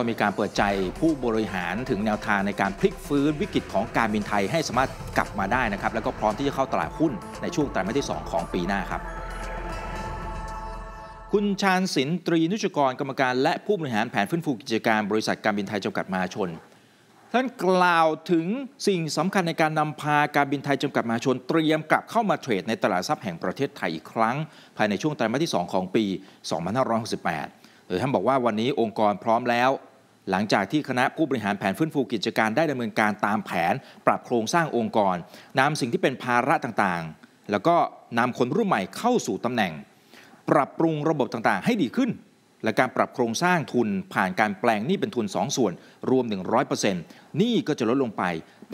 ก็มีการเปิดใจผู้บริหารถึงแนวทางในการพลิกฟื้นวิกฤตของการบินไทยให้สามารถกลับมาได้นะครับ แล้วก็พร้อมที่จะเข้าตลาดหุ้นในช่วงไตรมาสที่ 2 ของปีหน้าครับ คุณชาญศิลตรีนุชกรกรรมการและผู้บริหาร แผนฟื้นฟูกิจการบริษัทการบินไทยจำกัดมหาชน ท่านกล่าวถึงสิ่งสำคัญในการนำพาการบินไทยจำกัดมหาชน เตรียมกลับเข้ามาเทรดในตลาดทรัพย์แห่งประเทศไทยอีกครั้งภายในช่วงไตรมาสที่2ของปี2568รดอท่านบอกว่าวันนี้องค์กรพร้อมแล้วหลังจากที่คณะผู้บริหารแผนฟื้นฟูกิจการได้ดำเนินการตามแผน ปรับโครงสร้างองค์กร นำสิ่งที่เป็นภาระต่างๆ แล้วก็นำคนรุ่นใหม่เข้าสู่ตำแหน่ง ปรับปรุงระบบต่างๆ ให้ดีขึ้น และการปรับโครงสร้างทุนผ่านการแปลงหนี้เป็นทุน 2 ส่วน รวม 100%หนี้ก็จะลดลงไป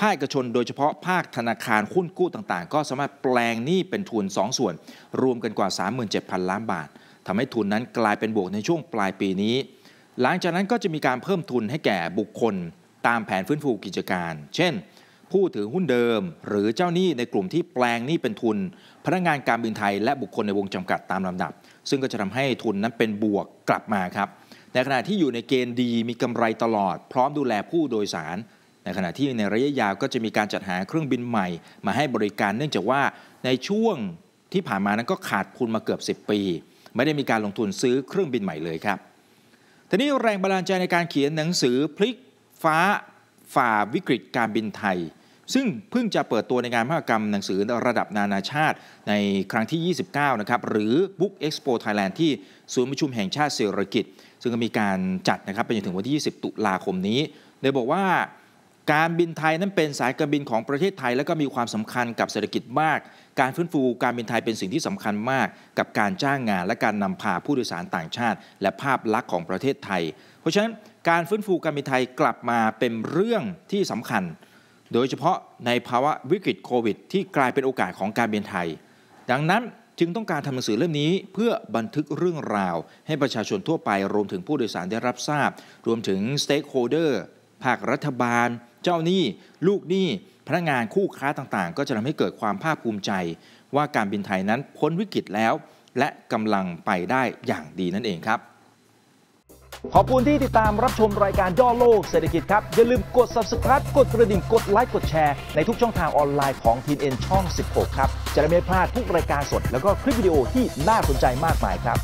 ภาคเอกชนโดยเฉพาะภาคธนาคารหุ้นกู้ต่างๆ ก็สามารถแปลงหนี้เป็นทุน 2 ส่วน รวมกันกว่า 37,000ล้านบาททำให้ทุนนั้นกลายเป็นบวกในช่วงปลายปีนี้หลังจากนั้นก็จะมีการเพิ่มทุนให้แก่บุคคลตามแผนฟื้นฟูกิจการ เช่น ผู้ถือหุ้นเดิมหรือเจ้าหนี้ในกลุ่มที่แปลงหนี้เป็นทุน พนักงานการบินไทยและบุคคลในวงจำกัดตามลำดับ ซึ่งก็จะทำให้ทุนนั้นเป็นบวกกลับมาครับ ในขณะที่อยู่ในเกณฑ์ดีมีกำไรตลอด พร้อมดูแลผู้โดยสาร ในขณะที่ในระยะยาวก็จะมีการจัดหาเครื่องบินใหม่ มาให้บริการ เนื่องจากว่าในช่วงที่ผ่านมานั้นก็ขาดทุนมาเกือบ 10 ปี ไม่ได้มีการลงทุนซื้อเครื่องบินใหม่เลยครับทีนี้แรงบันดาลใจในการเขียนหนังสือพลิกฟ้า ฝ่าวิกฤตการบินไทย ซึ่งเพิ่งจะเปิดตัวในงานมหกรรมหนังสือระดับนานาชาติในครั้งที่ 29 นะครับ หรือ Book Expo Thailand ที่ศูนย์ประชุมแห่งชาติเศรษฐกิจ ซึ่งก็มีการจัดนะครับไปจนถึงวันที่ 20 ตุลาคมนี้โดยบอกว่าการบินไทยนั้นเป็นสายการบินของประเทศไทยและก็มีความสำคัญกับเศรษฐกิจมาก การฟื้นฟูการบินไทยเป็นสิ่งที่สำคัญมากกับการจ้างงานและการนำพาผู้โดยสารต่างชาติและภาพลักษณ์ของประเทศไทย เพราะฉะนั้นการฟื้นฟูการบินไทยกลับมาเป็นเรื่องที่สำคัญโดยเฉพาะในภาวะวิกฤตโควิดที่กลายเป็นโอกาสของการบินไทย ดังนั้นจึงต้องการทำหนังสือเล่มนี้เพื่อบันทึกเรื่องราวให้ประชาชนทั่วไปรวมถึงผู้โดยสารได้รับทราบรวมถึงสเต็กโฮเดอร์ภาครัฐบาลเจ้าหนี้ลูกหนี้พนักงานคู่ค้าต่างๆ ก็จะทำให้เกิดความภาคภูมิใจ ว่าการบินไทยนั้นพ้นวิกฤตแล้ว และกำลังไปได้อย่างดีนั่นเองครับ ขอบคุณที่ติดตามรับชมรายการย่อโลกเศรษฐกิจครับ อย่าลืมกด subscribe กดกระดิ่งกดไลค์กดแชร์ในทุกช่องทางออนไลน์ของทีมเอ็นช่อง 16 ครับ จะได้ไม่พลาดทุกรายการสดแล้วก็คลิปวิดีโอที่น่าสนใจมากมายครับ